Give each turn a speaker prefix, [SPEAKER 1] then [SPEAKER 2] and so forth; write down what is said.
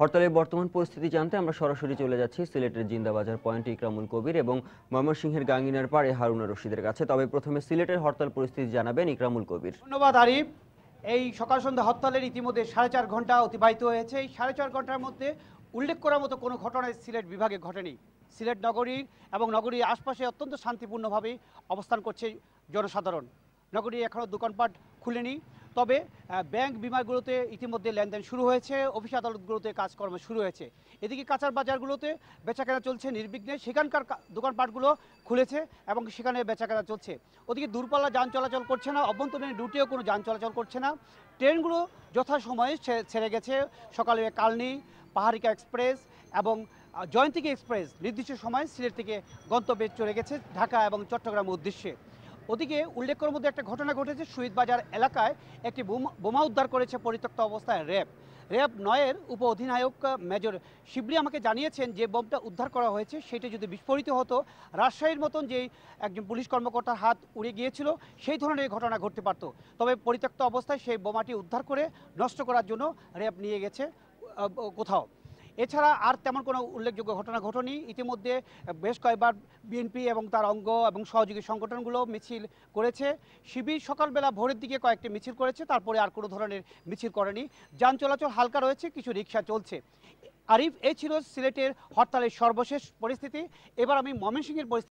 [SPEAKER 1] হরতালের বর্তমান পরিস্থিতি জানতে আমরা সরাসরি চলে যাচ্ছি সিলেটের জিন্দাবাজার পয়েন্ট ইকরামুল কবির এবং ময়মনসিংহের গাঙ্গিনার পাড়ে হারুনা রশিদের কাছে তবে প্রথমে সিলেটের হরতাল পরিস্থিতি জানাবেন ইকরামুল কবির
[SPEAKER 2] ধন্যবাদ আরিফ এই সকাল সন্ধ্যা হরতালের ইতিমধ্যে সাড়ে চার ঘন্টা অতিবাহিত হয়েছে এই সাড়ে চার ঘন্টার মধ্যে উল্লেখ করার মতো কোনো ঘটনায় সিলেট বিভাগে ঘটেনি সিলেট নগরী এবং নগরীর আশপাশে অত্যন্ত শান্তিপূর্ণভাবে অবস্থান করছে জনসাধারণ নগরী এখনও দোকানপাট খুলেনি তবে ব্যাংক বিমাগুলোতে ইতিমধ্যে লেনদেন শুরু হয়েছে অফিস আদালতগুলোতে কাজকর্ম শুরু হয়েছে এদিকে কাঁচার বাজারগুলোতে বেচাকেনা চলছে নির্বিঘ্নে সেখানকার দোকানপাটগুলো খুলেছে এবং সেখানে বেচাকেনা চলছে ওদিকে দূরপাল্লা যান চলাচল করছে না অভ্যন্তরীণ রুটেও কোনো যান চলাচল করছে না ট্রেনগুলো যথাসময়ে ছেড়ে গেছে সকালে কালনি পাহাড়িকা এক্সপ্রেস এবং জয়ন্তিকা এক্সপ্রেস নির্দিষ্ট সময় সিলেট থেকে গন্তব্যে চলে গেছে ঢাকা এবং চট্টগ্রাম উদ্দেশ্যে ওদিকে উল্লেখ করার মধ্যে একটা ঘটনা ঘটেছে বাজার এলাকায় একটি বোমা উদ্ধার করেছে পরিত্যক্ত অবস্থায় র্যাব র্যাব নয়ের উপ অধিনায়ক মেজর শিবলি আমাকে জানিয়েছেন যে বোমটা উদ্ধার করা হয়েছে সেটি যদি বিস্ফোরিত হতো রাজশাহীর মতন যে একজন পুলিশ কর্মকর্তার হাত উড়ে গিয়েছিল সেই ধরনের ঘটনা ঘটতে পারত তবে পরিত্যক্ত অবস্থায় সেই বোমাটি উদ্ধার করে নষ্ট করার জন্য র্যাব নিয়ে গেছে কোথাও এছাড়া আর তেমন কোনো উল্লেখযোগ্য ঘটনা ঘটনি ইতিমধ্যে বেশ কয়েকবার বিএনপি এবং তার অঙ্গ এবং সহযোগী সংগঠনগুলো মিছিল করেছে শিবির সকালবেলা ভোরের দিকে কয়েকটি মিছিল করেছে তারপরে আর কোনো ধরনের মিছিল করেনি যান চলাচল হালকা রয়েছে কিছু রিক্সা চলছে আরিফ এ ছিল সিলেটের হরতালের সর্বশেষ পরিস্থিতি এবার আমি ময়মনসিংহের পরিস্থিতি